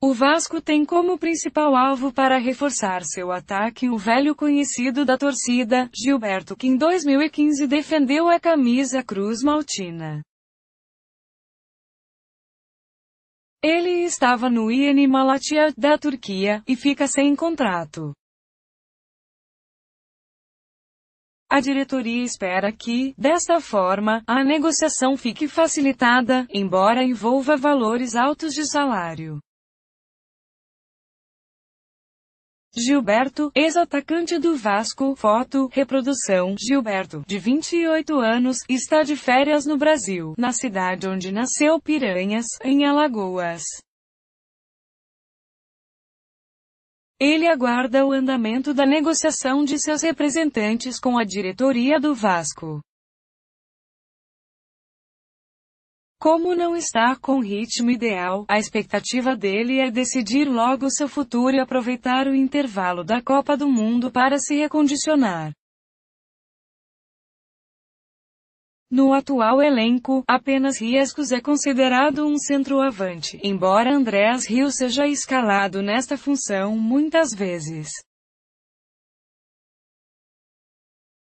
O Vasco tem como principal alvo para reforçar seu ataque o velho conhecido da torcida, Gilberto, que em 2015 defendeu a camisa Cruz Maltina. Ele estava no IN Malatya, da Turquia, e fica sem contrato. A diretoria espera que, desta forma, a negociação fique facilitada, embora envolva valores altos de salário. Gilberto, ex-atacante do Vasco, foto, reprodução, Gilberto, de 28 anos, está de férias no Brasil, na cidade onde nasceu Piranhas, em Alagoas. Ele aguarda o andamento da negociação de seus representantes com a diretoria do Vasco. Como não está com ritmo ideal, a expectativa dele é decidir logo seu futuro e aproveitar o intervalo da Copa do Mundo para se recondicionar. No atual elenco, apenas Riescos é considerado um centroavante, embora Andrés Rio seja escalado nesta função muitas vezes.